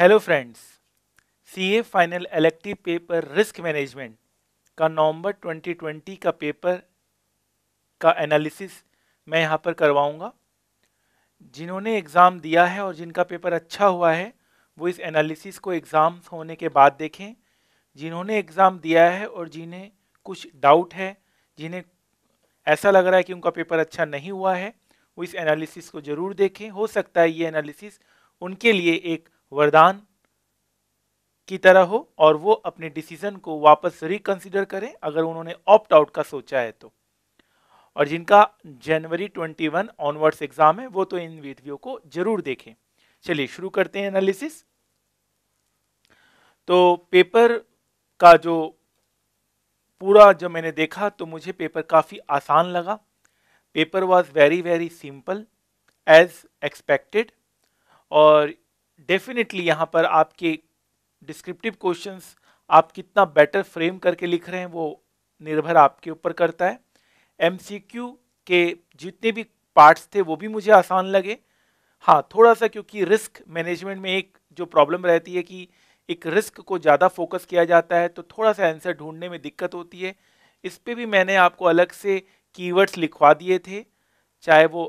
hello friends CA final elective paper risk management का नवंबर 2020 का पेपर का एनालिसिस मैं यहाँ पर करवाऊँगा जिन्होंने एग्ज़ाम दिया है और जिनका पेपर अच्छा हुआ है वो इस एनालिसिस को एग्ज़ाम होने के बाद देखें जिन्होंने एग्ज़ाम दिया है और जिन्हें कुछ डाउट है जिन्हें ऐसा लग रहा है कि उनका पेपर अच्छा नहीं हुआ है वो इस एनालिसिस को ज़रूर देखें हो सकता है ये एनालिसिस उनके लिए एक वरदान की तरह हो और वो अपने डिसीजन को वापस रिकंसिडर करें अगर उन्होंने ऑप्ट आउट का सोचा है तो और जिनका जनवरी 21 ऑनवर्ड्स एग्जाम है वो तो इन वीडियो को जरूर देखें चलिए शुरू करते हैं एनालिसिस तो पेपर का जो पूरा जो मैंने देखा तो मुझे पेपर काफ़ी आसान लगा paper was very very simple as expected और डेफिनेटली यहाँ पर आपके डिस्क्रिप्टिव क्वेश्चंस आप कितना बेटर फ्रेम करके लिख रहे हैं वो निर्भर आपके ऊपर करता है एम के जितने भी पार्ट्स थे वो भी मुझे आसान लगे हाँ थोड़ा सा क्योंकि रिस्क मैनेजमेंट में एक जो प्रॉब्लम रहती है कि एक रिस्क को ज़्यादा फोकस किया जाता है तो थोड़ा सा आंसर ढूंढने में दिक्कत होती है इस पर भी मैंने आपको अलग से कीवर्ड्स लिखवा दिए थे चाहे वो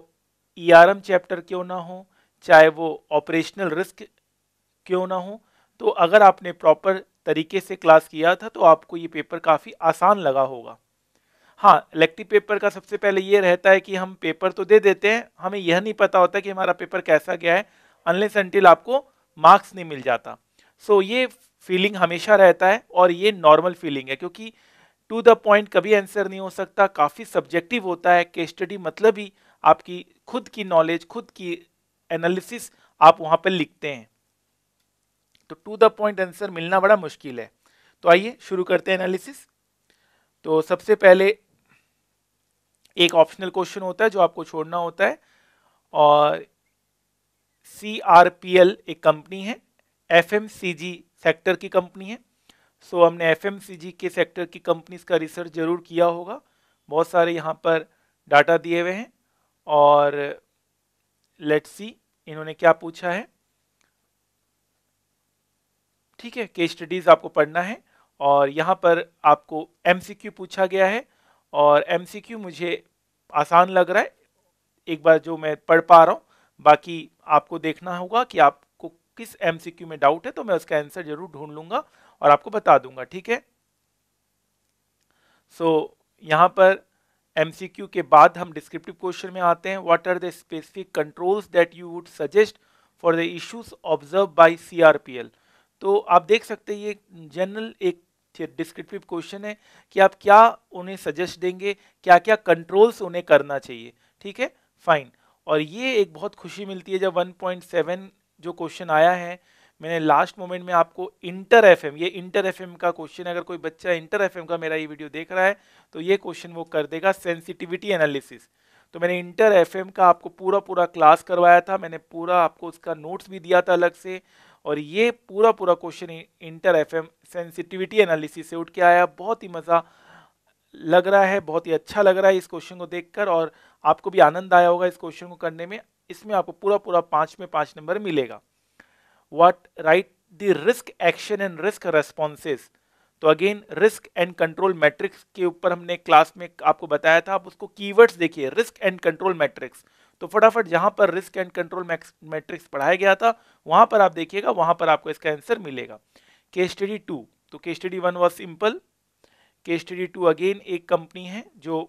ई e चैप्टर क्यों ना हो चाहे वो ऑपरेशनल रिस्क क्यों ना हो तो अगर आपने प्रॉपर तरीके से क्लास किया था तो आपको ये पेपर काफ़ी आसान लगा होगा हाँ इलेक्टिव पेपर का सबसे पहले ये रहता है कि हम पेपर तो दे देते हैं हमें यह नहीं पता होता कि हमारा पेपर कैसा गया है अनलेस अनटिल आपको मार्क्स नहीं मिल जाता सो so, ये फीलिंग हमेशा रहता है और ये नॉर्मल फीलिंग है क्योंकि टू द पॉइंट कभी आंसर नहीं हो सकता काफ़ी सब्जेक्टिव होता है के स्टडी मतलब ही आपकी खुद की नॉलेज खुद की एनालिसिस आप वहां पर लिखते हैं तो टू द पॉइंट आंसर मिलना बड़ा मुश्किल है तो आइए शुरू करते हैं एनालिसिस तो सबसे पहले एक ऑप्शनल क्वेश्चन होता है जो आपको छोड़ना होता है और सी आर पी एल एक कंपनी है F M C G sector की कंपनी है सो so, हमने एफ एम सी जी के सेक्टर की कंपनीज का रिसर्च ज़रूर किया होगा बहुत सारे यहाँ पर डाटा दिए हुए हैं और लेट्स सी इन्होंने क्या पूछा है ठीक है केस स्टडीज आपको पढ़ना है और यहाँ पर आपको एमसीक्यू पूछा गया है और एमसीक्यू मुझे आसान लग रहा है एक बार जो मैं पढ़ पा रहा हूँ बाकी आपको देखना होगा कि आपको किस एमसीक्यू में डाउट है तो मैं उसका आंसर जरूर ढूंढ लूंगा और आपको बता दूंगा ठीक है सो so, यहाँ पर एमसीक्यू के बाद हम डिस्क्रिप्टिव क्वेश्चन में आते हैं what are the specific controls that you would suggest for the issues observe by CRPL तो आप देख सकते हैं ये जनरल एक डिस्क्रिप्टिव क्वेश्चन है कि आप क्या उन्हें सजेस्ट देंगे क्या क्या कंट्रोल्स उन्हें करना चाहिए ठीक है फाइन और ये एक बहुत खुशी मिलती है जब 1.7 जो क्वेश्चन आया है मैंने लास्ट मोमेंट में आपको इंटर एफ ये इंटर एफ का क्वेश्चन अगर कोई बच्चा इंटर एफ का मेरा ये वीडियो देख रहा है तो ये क्वेश्चन वो कर देगा सेंसिटिविटी एनालिसिस तो मैंने इंटर एफ का आपको पूरा पूरा क्लास करवाया था मैंने पूरा आपको उसका नोट्स भी दिया था अलग से और ये पूरा पूरा question inter F sensitivity analysis से उठ के आया बहुत ही मज़ा लग रहा है बहुत ही अच्छा लग रहा है इस क्वेश्चन को देख और आपको भी आनंद आया होगा इस क्वेश्चन को करने में इसमें आपको पूरा पूरा पाँच में पाँच नंबर मिलेगा what write the risk action and risk responses तो again risk and control matrix के ऊपर हमने क्लास में आपको बताया था आप उसको कीवर्ड्स देखिए रिस्क एंड कंट्रोल मैट्रिक्स तो फटाफट जहां पर रिस्क एंड कंट्रोल मैट्रिक्स पढ़ाया गया था वहां पर आप देखिएगा वहां पर आपको इसका आंसर मिलेगा के स्टडी टू तो के स्टडी वन वॉज सिंपल के स्टडी टू अगेन एक कंपनी है जो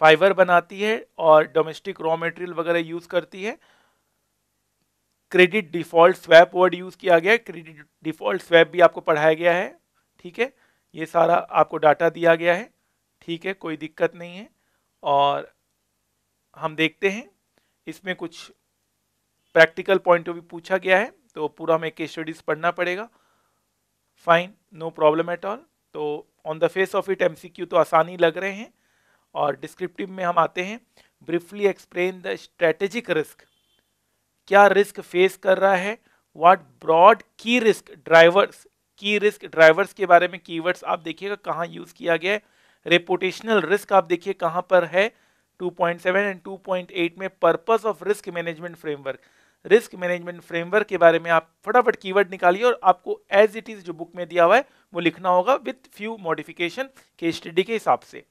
फाइबर बनाती है और डोमेस्टिक रॉ मटेरियल वगैरह यूज़ करती है credit default swap word use किया गया है क्रेडिट डिफॉल्ट स्वैप भी आपको पढ़ाया गया है ठीक है ये सारा आपको डाटा दिया गया है ठीक है कोई दिक्कत नहीं है और हम देखते हैं इसमें कुछ प्रैक्टिकल पॉइंट भी पूछा गया है तो पूरा हमें केस स्टडीज़ पढ़ना पड़ेगा fine no problem at all तो on the face of it MCQ तो आसानी लग रहे हैं और डिस्क्रिप्टिव में हम आते हैं briefly explain the strategic risk क्या रिस्क फेस कर रहा है what broad key risk drivers key risk drivers के बारे में कीवर्ड्स आप देखिएगा कहाँ यूज़ किया गया है रेपुटेशनल रिस्क आप देखिए कहाँ पर है 2.7 एंड 2.8 में purpose of risk management framework risk management framework के बारे में आप फटाफट कीवर्ड निकालिए और आपको एज इट इज़ जो बुक में दिया हुआ है वो लिखना होगा विथ फ्यू मॉडिफिकेशन के स्टडी के हिसाब से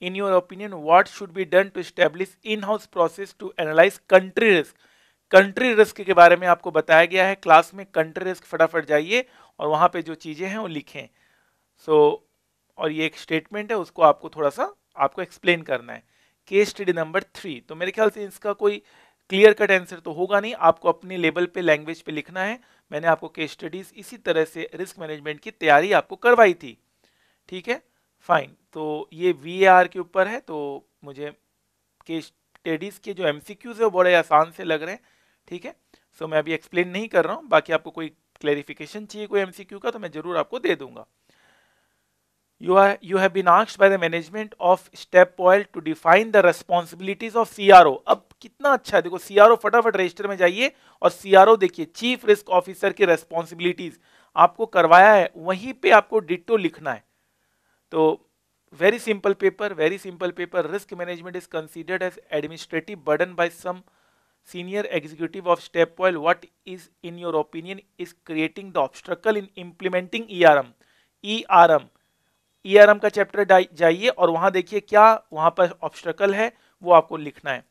in your opinion what should be done to establish in-house process to analyze country risk country risk के बारे में आपको बताया गया है क्लास में कंट्री रिस्क फटाफट जाइए और वहां पे जो चीज़ें हैं वो लिखें सो so, और ये एक स्टेटमेंट है उसको आपको थोड़ा सा आपको एक्सप्लेन करना है केस स्टडी नंबर थ्री तो मेरे ख्याल से इसका कोई क्लियर कट आंसर तो होगा नहीं आपको अपने लेवल पे लैंग्वेज पे लिखना है मैंने आपको केस स्टडीज इसी तरह से रिस्क मैनेजमेंट की तैयारी आपको करवाई थी ठीक है फाइन तो ये वी के ऊपर है तो मुझे के स्टडीज़ के जो एम है वो बड़े आसान से लग रहे हैं ठीक है सो so, मैं अभी एक्सप्लेन नहीं कर रहा हूँ बाकी आपको कोई क्लैरिफिकेशन चाहिए कोई एम का तो मैं ज़रूर आपको दे दूंगा have are you have the management of Step management to define the define of C R O अब कितना अच्छा है देखो CRO फटाफट रजिस्टर में जाइए और ओ देखिए चीफ रिस्क ऑफिसर की रेस्पॉन्सिबिलिटीज आपको करवाया है वहीं पे आपको डिटो लिखना है तो very simple paper very simple paper risk management is considered as administrative burden by some senior executive of Step Oil what is in your opinion is creating the obstacle in implementing E R M E R M E R M का chapter जाइए और वहाँ देखिए क्या वहाँ पर ऑब्स्ट्रकल है वो आपको लिखना है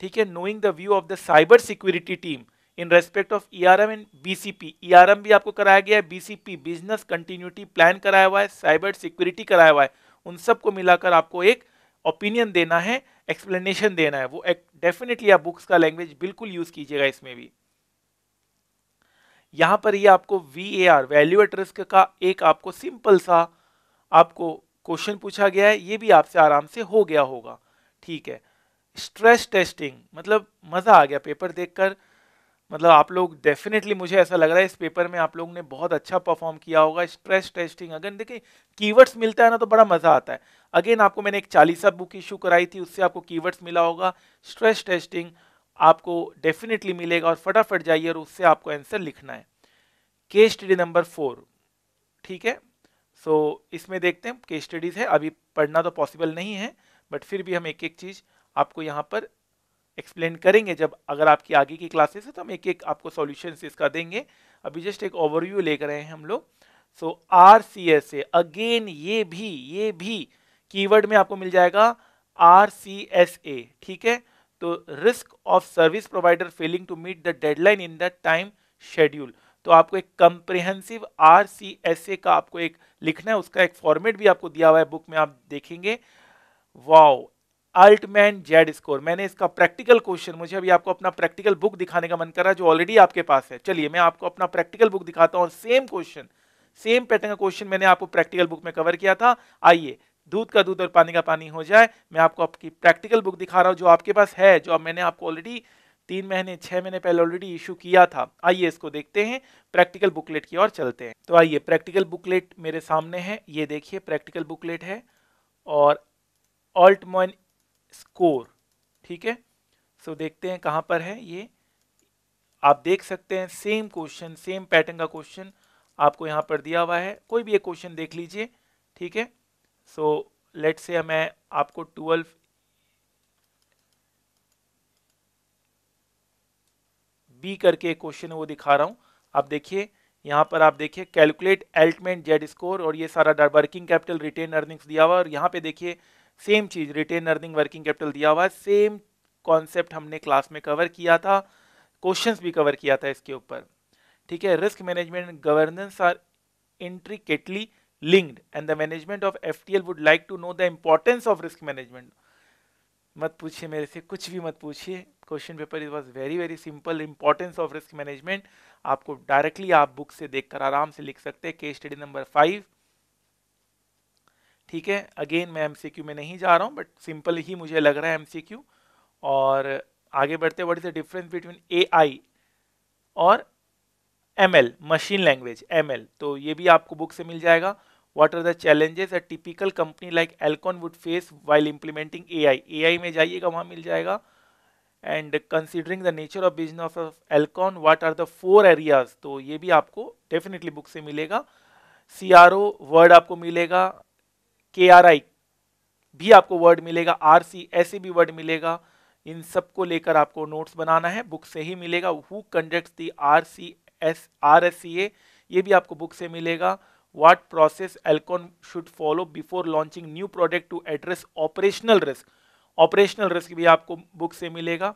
ठीक है knowing the view of the cyber security team in respect of E R M and R M भी आपको कराया गया है बीसीपी बिजनेस कंटिन्यूटी प्लान कराया हुआ है साइबर सिक्योरिटी कराया हुआ है उन सबको मिलाकर आपको एक ओपिनियन देना है एक्सप्लेनेशन देना है वो डेफिनेटली आप बुक्स का लैंग्वेज बिल्कुल यूज कीजिएगा इसमें भी यहाँ पर ये आपको V A R value at risk का एक आपको सिंपल सा आपको क्वेश्चन पूछा गया है ये भी आपसे आराम से हो गया होगा ठीक है स्ट्रेस टेस्टिंग मतलब मज़ा आ गया पेपर देखकर मतलब आप लोग डेफिनेटली मुझे ऐसा लग रहा है इस पेपर में आप लोग ने बहुत अच्छा परफॉर्म किया होगा स्ट्रेस टेस्टिंग अगर देखिए कीवर्ड्स मिलता है ना तो बड़ा मज़ा आता है अगेन आपको मैंने एक चालीसा बुक इशू कराई थी उससे आपको कीवर्ड्स मिला होगा स्ट्रेस टेस्टिंग आपको डेफिनेटली मिलेगा और फटाफट जाइए और उससे आपको आंसर लिखना है के स्टडी नंबर फोर ठीक है सो so, इसमें देखते हैं के स्टडीज़ है अभी पढ़ना तो पॉसिबल नहीं है बट फिर भी हम एक एक चीज़ आपको यहाँ पर एक्सप्लेन करेंगे जब अगर आपकी आगे की क्लासेस है तो हम एक एक आपको सोल्यूशन इसका देंगे अभी जस्ट एक ओवरव्यू लेकर आए हैं हम लोग so R C S A again ये भी ये भी कीवर्ड में आपको मिल जाएगा आर सी एस ए ठीक है तो risk of service provider failing to meet the deadline in the time schedule तो आपको एक comprehensive R C S A का आपको एक लिखना है उसका एक फॉर्मेट भी आपको दिया हुआ है बुक में आप देखेंगे वाओ अल्टमैन जेड स्कोर मैंने इसका प्रैक्टिकल क्वेश्चन मुझे अभी आपको अपना प्रैक्टिकल बुक दिखाने का मन कर रहा है जो ऑलरेडी आपके पास है चलिए मैं आपको अपना प्रैक्टिकल बुक दिखाता हूँ सेम क्वेश्चन सेम पैटर्न का क्वेश्चन मैंने आपको प्रैक्टिकल बुक में कवर किया था आइए दूध का दूध और पानी का पानी हो जाए मैं आपको आपकी प्रैक्टिकल बुक दिखा रहा हूँ जो आपके पास है जो मैंने आपको ऑलरेडी तीन महीने छः महीने पहले ऑलरेडी इशू किया था आइए इसको देखते हैं प्रैक्टिकल बुकलेट की ओर चलते हैं तो आइए प्रैक्टिकल बुकलेट मेरे सामने है ये देखिए प्रैक्टिकल बुकलेट है और ऑल्टमोइन स्कोर ठीक है सो देखते हैं कहाँ पर है ये आप देख सकते हैं सेम क्वेश्चन सेम पैटर्न का क्वेश्चन आपको यहाँ पर दिया हुआ है कोई भी एक क्वेश्चन देख लीजिए ठीक है सो लेट से मैं आपको ट्वेल्व बी करके क्वेश्चन वो दिखा रहा हूँ आप देखिए यहाँ पर आप देखिए कैलकुलेट एल्टमेंट जेड स्कोर और ये सारा वर्किंग कैपिटल रिटेन अर्निंग्स दिया हुआ और यहाँ पे देखिए सेम चीज रिटेन अर्निंग वर्किंग कैपिटल दिया हुआ है सेम कॉन्सेप्ट हमने क्लास में कवर किया था क्वेश्चंस भी कवर किया था इसके ऊपर ठीक है risk management governance are intricately linked and the management of F would like to know the importance of risk management मत पूछिए मेरे से कुछ भी मत पूछिए question paper is was very very simple importance of risk management आपको directly आप बुक से देखकर आराम से लिख सकते हैं केस स्टडी नंबर फाइव ठीक है अगेन मैं एमसीक्यू में नहीं जा रहा हूँ बट सिंपल ही मुझे लग रहा है एमसीक्यू और आगे बढ़ते what is the difference between AI और M L machine language M L तो ये भी आपको बुक से मिल जाएगा what are the challenges a typical company like Elcon would face while implementing A I में जाइएगा वहाँ मिल जाएगा and considering the nature of business of Elcon what are the four areas तो ये भी आपको डेफिनेटली बुक से मिलेगा सी आर ओ वर्ड आपको मिलेगा के आर आई भी आपको वर्ड मिलेगा आर सी ऐसे भी वर्ड मिलेगा इन सबको लेकर आपको नोट्स बनाना है बुक से ही मिलेगा who conduct the R C S R S C A ये भी आपको बुक से मिलेगा what process Elcon should follow before launching new product to address operational risk operational risk भी आपको बुक से मिलेगा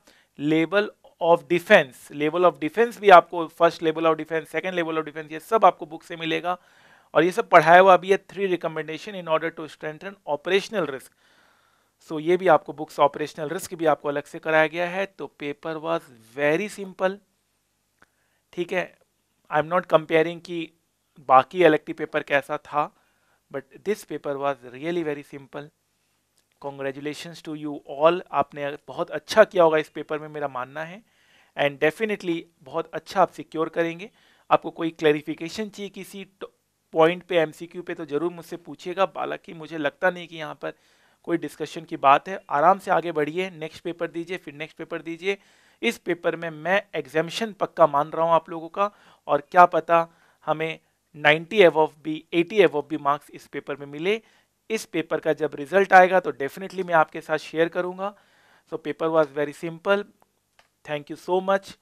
level of defence level of defence भी आपको first level of defence second level of defence ये सब आपको बुक से मिलेगा और ये सब पढ़ाया हुआ अभी है three recommendation in order to strengthen operational risk so ये भी आपको बुक्स ऑपरेशनल रिस्क भी आपको अलग से कराया गया है तो पेपर वॉज वेरी सिंपल ठीक है आई एम नॉट कंपेयरिंग कि बाकी इलेक्टिव पेपर कैसा था but this paper was really very simple congratulation to you all आपने बहुत अच्छा किया होगा इस पेपर में मेरा मानना है एंड डेफिनेटली बहुत अच्छा आप सिक्योर करेंगे आपको कोई क्लैरिफिकेशन चाहिए किसी पॉइंट पे एमसीक्यू पे तो ज़रूर मुझसे पूछिएगा की मुझे लगता नहीं कि यहाँ पर कोई डिस्कशन की बात है आराम से आगे बढ़िए नेक्स्ट पेपर दीजिए फिर नेक्स्ट पेपर दीजिए इस पेपर में मैं एग्जामेशन पक्का मान रहा हूँ आप लोगों का और क्या पता हमें 90 बी एटी 80 ऑफ बी मार्क्स इस पेपर में मिले इस पेपर का जब रिजल्ट आएगा तो डेफिनेटली मैं आपके साथ शेयर करूँगा so paper was very simple thank you so much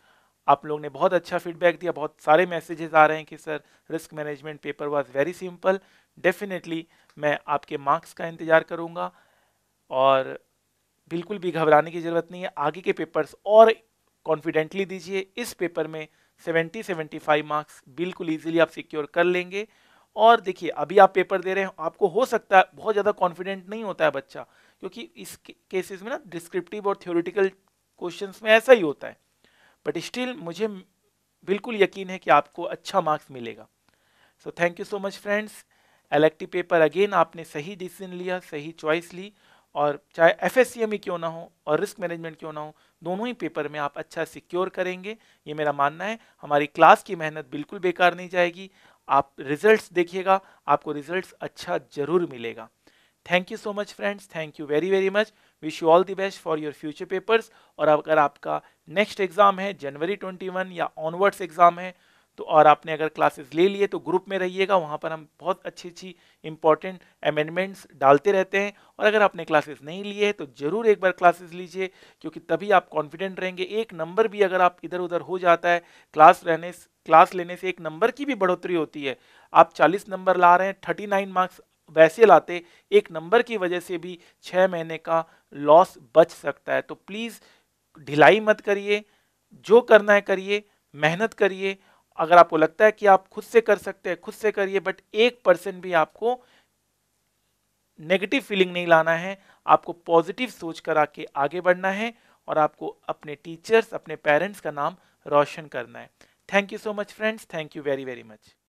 आप लोग ने बहुत अच्छा फीडबैक दिया बहुत सारे मैसेजेस आ रहे हैं कि sir risk management paper was very simple definitely मैं आपके मार्क्स का इंतज़ार करूँगा और बिल्कुल भी घबराने की ज़रूरत नहीं है आगे के पेपर्स और कॉन्फिडेंटली दीजिए इस पेपर में 70 75 मार्क्स बिल्कुल ईजिली आप सिक्योर कर लेंगे और देखिए अभी आप पेपर दे रहे हैं आपको हो सकता है बहुत ज़्यादा कॉन्फिडेंट नहीं होता है बच्चा क्योंकि इस केसेस में ना डिस्क्रिप्टिव और थ्योरिटिकल क्वेश्चंस में ऐसा ही होता है बट स्टिल मुझे बिल्कुल यकीन है कि आपको अच्छा मार्क्स मिलेगा so thank you so much friends elective paper again आपने सही डिसीजन लिया सही चॉइस ली और चाहे एफ एस में क्यों ना हो और रिस्क मैनेजमेंट क्यों ना हो दोनों ही पेपर में आप अच्छा सिक्योर करेंगे ये मेरा मानना है हमारी क्लास की मेहनत बिल्कुल बेकार नहीं जाएगी आप रिजल्ट्स देखिएगा आपको रिजल्ट्स अच्छा ज़रूर मिलेगा thank you so much friends thank you very very much wish you all the best for your future papers और अगर आपका नेक्स्ट एग्ज़ाम है जनवरी 21 या ऑनवर्ड्स एग्ज़ाम है तो और आपने अगर क्लासेस ले लिए तो ग्रुप में रहिएगा वहाँ पर हम बहुत अच्छी अच्छी इंपॉर्टेंट अमेंडमेंट्स डालते रहते हैं और अगर आपने क्लासेस नहीं लिए तो ज़रूर एक बार क्लासेस लीजिए क्योंकि तभी आप कॉन्फिडेंट रहेंगे एक नंबर भी अगर आप इधर उधर हो जाता है क्लास रहने क्लास लेने से एक नंबर की भी बढ़ोतरी होती है आप 40 नंबर ला रहे हैं 39 मार्क्स वैसे लाते एक नंबर की वजह से भी छः महीने का लॉस बच सकता है तो प्लीज़ ढिलाई मत करिए जो करना है करिए मेहनत करिए अगर आपको लगता है कि आप खुद से कर सकते हैं खुद से करिए बट एक परसेंट भी आपको नेगेटिव फीलिंग नहीं लाना है आपको पॉजिटिव सोच कर आके आगे बढ़ना है और आपको अपने टीचर्स अपने पेरेंट्स का नाम रोशन करना है thank you so much friends thank you very very much